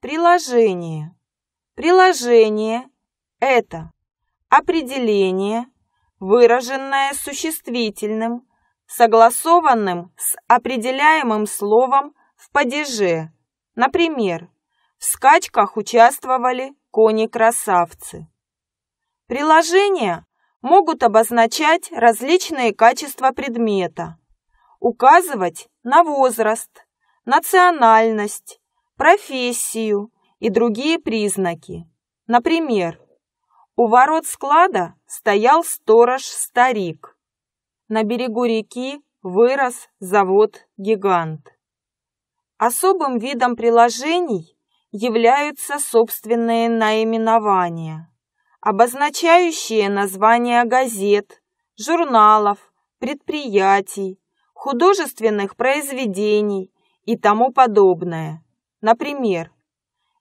Приложение. Приложение – это определение, выраженное существительным, согласованным с определяемым словом в падеже. Например, в скачках участвовали кони-красавцы. Приложения могут обозначать различные качества предмета, указывать на возраст, национальность, профессию и другие признаки. Например, у ворот склада стоял сторож-старик. На берегу реки вырос завод-гигант. Особым видом приложений являются собственные наименования, обозначающие названия газет, журналов, предприятий, художественных произведений и тому подобное. Например,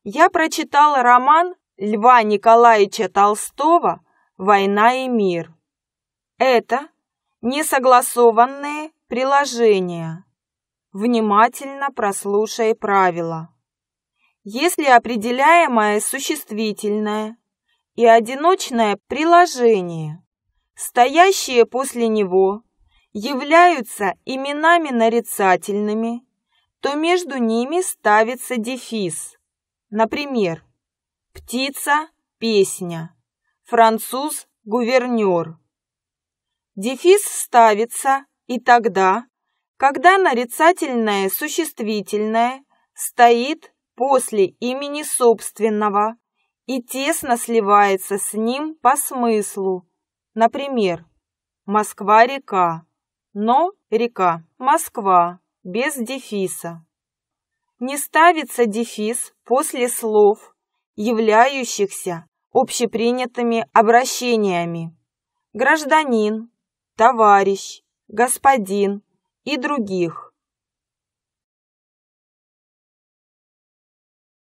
я прочитала роман Льва Николаевича Толстого «Война и мир». Это несогласованные приложения. Внимательно прослушай правила. Если определяемое существительное и одиночное приложение, стоящие после него, являются именами нарицательными то между ними ставится дефис. Например, «птица» – «песня», «француз» – «гувернер». Дефис ставится и тогда, когда нарицательное существительное стоит после имени собственного и тесно сливается с ним по смыслу. Например, Москва-река, но река Москва без дефиса. Не ставится дефис после слов, являющихся общепринятыми обращениями. Гражданин, товарищ, господин и других.